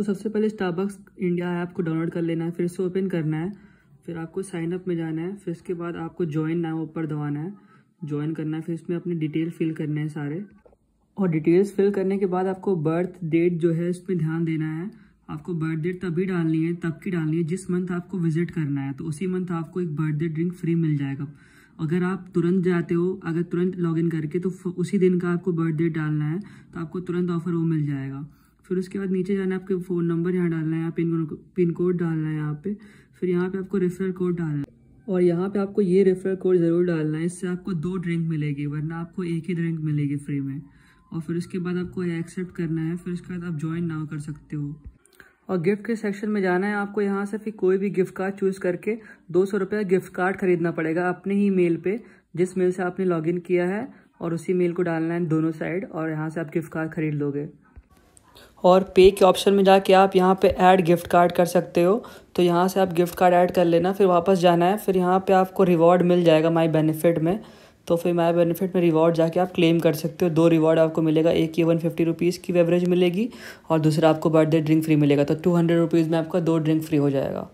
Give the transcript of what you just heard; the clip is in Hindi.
तो सबसे पहले स्टारबक्स इंडिया ऐप को डाउनलोड कर लेना है फिर इसे ओपन करना है फिर आपको साइनअप में जाना है फिर इसके बाद आपको ज्वाइन नाम ऊपर दबाना है ज्वाइन करना है फिर इसमें अपनी डिटेल फिल करने हैं सारे और डिटेल्स फिल करने के बाद आपको बर्थ डेट जो है उसमें ध्यान देना है आपको बर्थ डेट तभी डालनी है तब की डालनी है जिस मंथ आपको विजिट करना है तो उसी मंथ आपको एक बर्थ डे ड्रिंक फ्री मिल जाएगा अगर आप तुरंत जाते हो अगर तुरंत लॉगिन करके तो उसी दिन का आपको बर्थडे डालना है तो आपको तुरंत ऑफर वो मिल जाएगा फिर उसके बाद नीचे जाना है आपके फ़ोन नंबर यहाँ डालना है पिन पिन कोड डालना है यहाँ पे फिर यहाँ पे आपको रेफरल कोड डालना है और यहाँ पे आपको ये रेफरल कोड ज़रूर डालना है इससे आपको दो ड्रिंक मिलेगी वरना आपको एक ही ड्रिंक मिलेगी फ्री में और फिर उसके बाद आपको एक्सेप्ट करना है फिर उसके बाद आप ज्वाइन ना कर सकते हो और गिफ्ट के सेक्शन में जाना है आपको यहाँ से फिर कोई भी गिफ्ट कार्ड चूज़ करके दो सौ रुपये गिफ्ट कार्ड खरीदना पड़ेगा अपने ही मेल पे जिस मेल से आपने लॉगिन किया है और उसी मेल को डालना है दोनों साइड और यहाँ से आप गिफ्ट कार्ड खरीद लोगे और पे के ऑप्शन में जाके आप यहाँ पे ऐड गिफ्ट कार्ड कर सकते हो तो यहाँ से आप गिफ्ट कार्ड ऐड कर लेना फिर वापस जाना है फिर यहाँ पे आपको रिवॉर्ड मिल जाएगा माई बेनिफिट में तो फिर माई बेनिफिट में रिवॉर्ड जाके आप क्लेम कर सकते हो दो रिवॉर्ड आपको मिलेगा एक ये वन फिफ्टी रुपीज़ की एवरेज मिलेगी और दूसरा आपको बर्थडे ड्रिंक फ्री मिलेगा तो टू हंड्रेड रुपीज़ में आपका दो ड्रिंक फ्री हो जाएगा